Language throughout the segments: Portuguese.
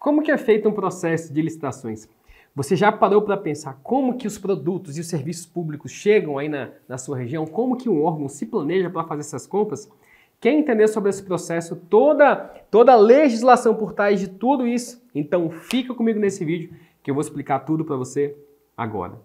Como que é feito um processo de licitações? Você já parou para pensar como que os produtos e os serviços públicos chegam aí na, na sua região? Como que um órgão se planeja para fazer essas compras? Quer entender sobre esse processo, toda, toda a legislação por trás de tudo isso? Então fica comigo nesse vídeo que eu vou explicar tudo para você agora.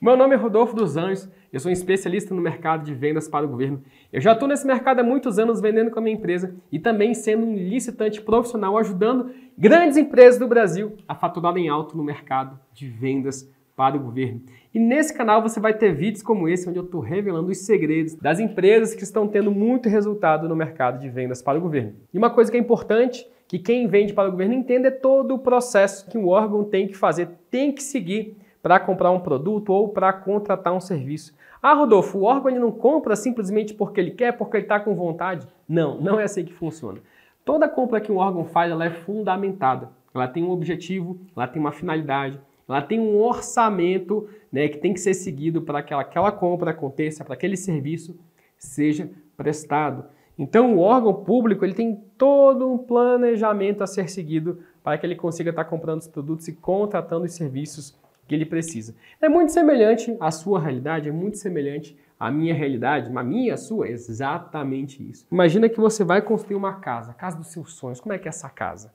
Meu nome é Rodolfo dos Anjos eu sou um especialista no mercado de vendas para o governo. Eu já estou nesse mercado há muitos anos vendendo com a minha empresa e também sendo um licitante profissional, ajudando grandes empresas do Brasil a faturar em alto no mercado de vendas para o governo. E nesse canal você vai ter vídeos como esse, onde eu estou revelando os segredos das empresas que estão tendo muito resultado no mercado de vendas para o governo. E uma coisa que é importante, que quem vende para o governo entenda é todo o processo que um órgão tem que fazer, tem que seguir para comprar um produto ou para contratar um serviço. Ah, Rodolfo, o órgão ele não compra simplesmente porque ele quer, porque ele está com vontade. Não, não é assim que funciona. Toda compra que um órgão faz ela é fundamentada. Ela tem um objetivo, ela tem uma finalidade, ela tem um orçamento né, que tem que ser seguido para que aquela compra aconteça, para que aquele serviço seja prestado. Então, o órgão público ele tem todo um planejamento a ser seguido para que ele consiga estar tá comprando os produtos e contratando os serviços que ele precisa. É muito semelhante à sua realidade, é muito semelhante à minha realidade, mas minha, a sua, exatamente isso. Imagina que você vai construir uma casa, a casa dos seus sonhos. Como é que é essa casa?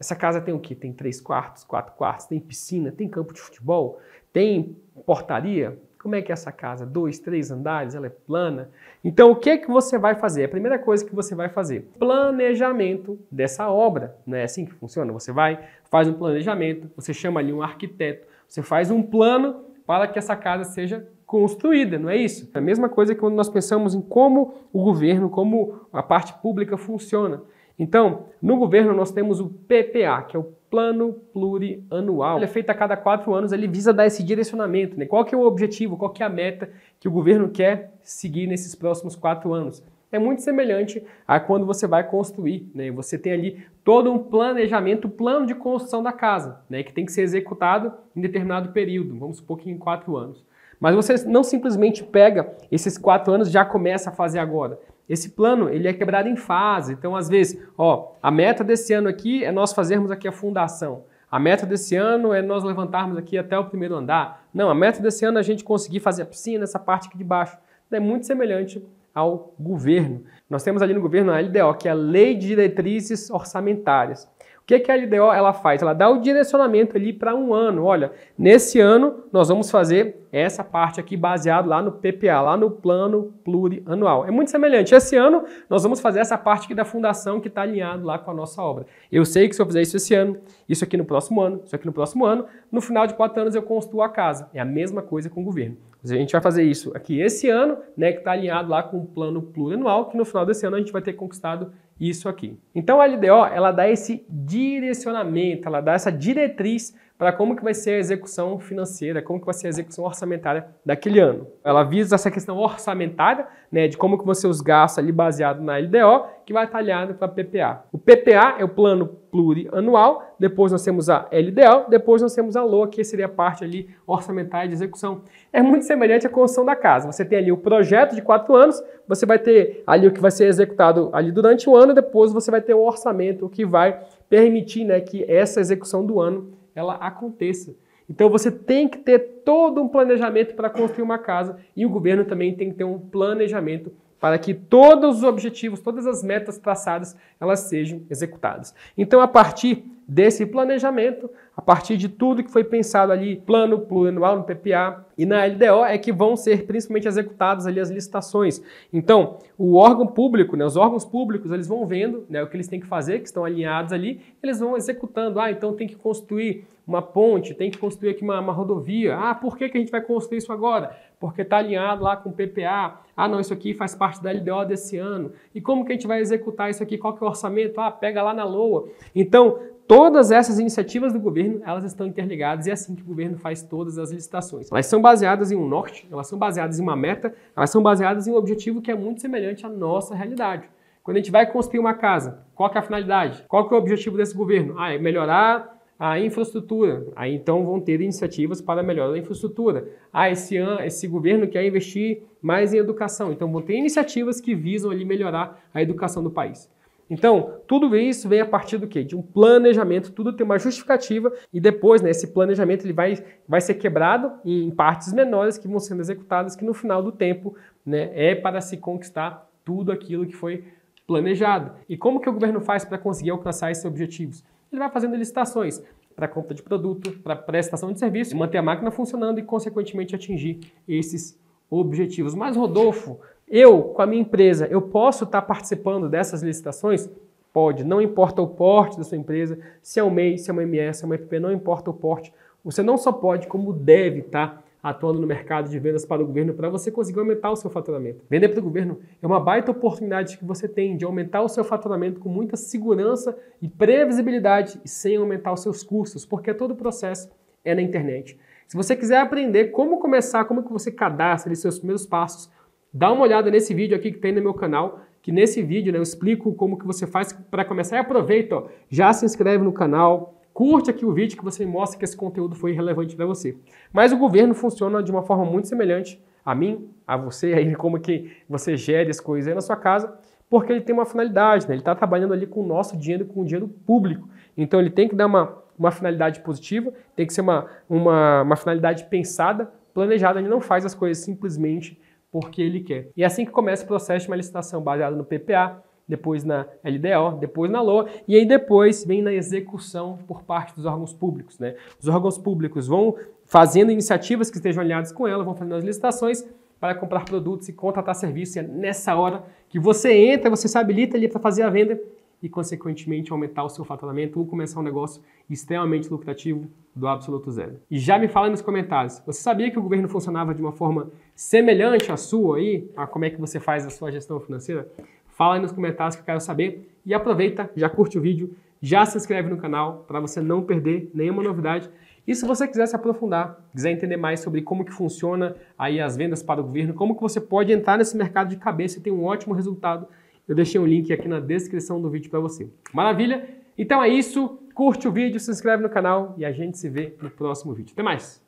Essa casa tem o quê? Tem três quartos, quatro quartos, tem piscina, tem campo de futebol, tem portaria. Como é que é essa casa? Dois, três andares, ela é plana. Então, o que é que você vai fazer? A primeira coisa que você vai fazer, planejamento dessa obra. Não né? é assim que funciona? Você vai, faz um planejamento, você chama ali um arquiteto, você faz um plano para que essa casa seja construída, não é isso? É a mesma coisa que quando nós pensamos em como o governo, como a parte pública funciona. Então, no governo nós temos o PPA, que é o Plano Plurianual. Ele é feito a cada quatro anos, ele visa dar esse direcionamento, né? Qual que é o objetivo, qual que é a meta que o governo quer seguir nesses próximos quatro anos? é muito semelhante a quando você vai construir, né? Você tem ali todo um planejamento, plano de construção da casa, né? Que tem que ser executado em determinado período, vamos supor que em quatro anos. Mas você não simplesmente pega esses quatro anos e já começa a fazer agora. Esse plano ele é quebrado em fase. Então, às vezes, ó, a meta desse ano aqui é nós fazermos aqui a fundação. A meta desse ano é nós levantarmos aqui até o primeiro andar. Não, a meta desse ano é a gente conseguir fazer a piscina, essa parte aqui de baixo. É muito semelhante ao governo. Nós temos ali no governo a LDO, que é a Lei de Diretrizes Orçamentárias. O que, que a LDO ela faz? Ela dá o direcionamento ali para um ano. Olha, nesse ano nós vamos fazer essa parte aqui baseado lá no PPA, lá no plano plurianual. É muito semelhante. Esse ano nós vamos fazer essa parte aqui da fundação que está alinhado lá com a nossa obra. Eu sei que se eu fizer isso esse ano, isso aqui no próximo ano, isso aqui no próximo ano, no final de quatro anos eu construo a casa. É a mesma coisa com o governo. A gente vai fazer isso aqui esse ano, né, que está alinhado lá com o plano plurianual, que no final desse ano a gente vai ter conquistado isso aqui. Então a LDO, ela dá esse direcionamento, ela dá essa diretriz para como que vai ser a execução financeira, como que vai ser a execução orçamentária daquele ano. Ela visa essa questão orçamentária, né, de como que você os gasta ali baseado na LDO, que vai talhado para PPA. O PPA é o plano plurianual, depois nós temos a LDO, depois nós temos a LOA, que seria a parte ali orçamentária de execução. É muito semelhante à construção da casa. Você tem ali o projeto de quatro anos, você vai ter ali o que vai ser executado ali durante o ano, depois você vai ter o orçamento, o que vai permitir né, que essa execução do ano ela aconteça. Então você tem que ter todo um planejamento para construir uma casa e o governo também tem que ter um planejamento para que todos os objetivos, todas as metas traçadas, elas sejam executadas. Então a partir desse planejamento, a partir de tudo que foi pensado ali, plano, plurianual no PPA e na LDO, é que vão ser principalmente executadas ali as licitações. Então, o órgão público, né, os órgãos públicos, eles vão vendo né, o que eles têm que fazer, que estão alinhados ali, eles vão executando. Ah, então tem que construir uma ponte, tem que construir aqui uma, uma rodovia. Ah, por que, que a gente vai construir isso agora? Porque está alinhado lá com o PPA. Ah, não, isso aqui faz parte da LDO desse ano. E como que a gente vai executar isso aqui? Qual que é o orçamento? Ah, pega lá na LOA. Então, Todas essas iniciativas do governo, elas estão interligadas e é assim que o governo faz todas as licitações. Elas são baseadas em um norte, elas são baseadas em uma meta, elas são baseadas em um objetivo que é muito semelhante à nossa realidade. Quando a gente vai construir uma casa, qual é a finalidade? Qual é o objetivo desse governo? Ah, é melhorar a infraestrutura. Aí então vão ter iniciativas para melhorar a infraestrutura. Ah, esse, ano, esse governo quer investir mais em educação. Então vão ter iniciativas que visam ali melhorar a educação do país. Então, tudo isso vem a partir do quê? De um planejamento, tudo tem uma justificativa e depois, né, esse planejamento ele vai, vai ser quebrado em partes menores que vão sendo executadas, que no final do tempo, né, é para se conquistar tudo aquilo que foi planejado. E como que o governo faz para conseguir alcançar esses objetivos? Ele vai fazendo licitações para compra de produto, para prestação de serviço, manter a máquina funcionando e, consequentemente, atingir esses objetivos. Mas, Rodolfo, eu, com a minha empresa, eu posso estar participando dessas licitações? Pode, não importa o porte da sua empresa, se é um MEI, se é uma MS, se é uma FP, não importa o porte. Você não só pode, como deve estar atuando no mercado de vendas para o governo para você conseguir aumentar o seu faturamento. Vender para o governo é uma baita oportunidade que você tem de aumentar o seu faturamento com muita segurança e previsibilidade e sem aumentar os seus custos, porque todo o processo é na internet. Se você quiser aprender como começar, como que você cadastra os seus primeiros passos, Dá uma olhada nesse vídeo aqui que tem no meu canal, que nesse vídeo né, eu explico como que você faz para começar. E aproveita, ó, já se inscreve no canal, curte aqui o vídeo que você mostra que esse conteúdo foi relevante para você. Mas o governo funciona de uma forma muito semelhante a mim, a você, aí como que você gere as coisas aí na sua casa, porque ele tem uma finalidade, né? ele está trabalhando ali com o nosso dinheiro, com o dinheiro público. Então ele tem que dar uma, uma finalidade positiva, tem que ser uma, uma, uma finalidade pensada, planejada, ele não faz as coisas simplesmente porque ele quer. E é assim que começa o processo de uma licitação baseada no PPA, depois na LDO, depois na LOA, e aí depois vem na execução por parte dos órgãos públicos. Né? Os órgãos públicos vão fazendo iniciativas que estejam alinhadas com ela, vão fazendo as licitações para comprar produtos e contratar serviços. E é nessa hora que você entra, você se habilita ali para fazer a venda e, consequentemente, aumentar o seu faturamento ou começar um negócio extremamente lucrativo do absoluto zero. E já me fala nos comentários, você sabia que o governo funcionava de uma forma semelhante à sua aí? A ah, como é que você faz a sua gestão financeira? Fala aí nos comentários que eu quero saber e aproveita, já curte o vídeo, já se inscreve no canal para você não perder nenhuma novidade. E se você quiser se aprofundar, quiser entender mais sobre como que funciona aí as vendas para o governo, como que você pode entrar nesse mercado de cabeça e ter um ótimo resultado eu deixei um link aqui na descrição do vídeo para você. Maravilha? Então é isso. Curte o vídeo, se inscreve no canal e a gente se vê no próximo vídeo. Até mais!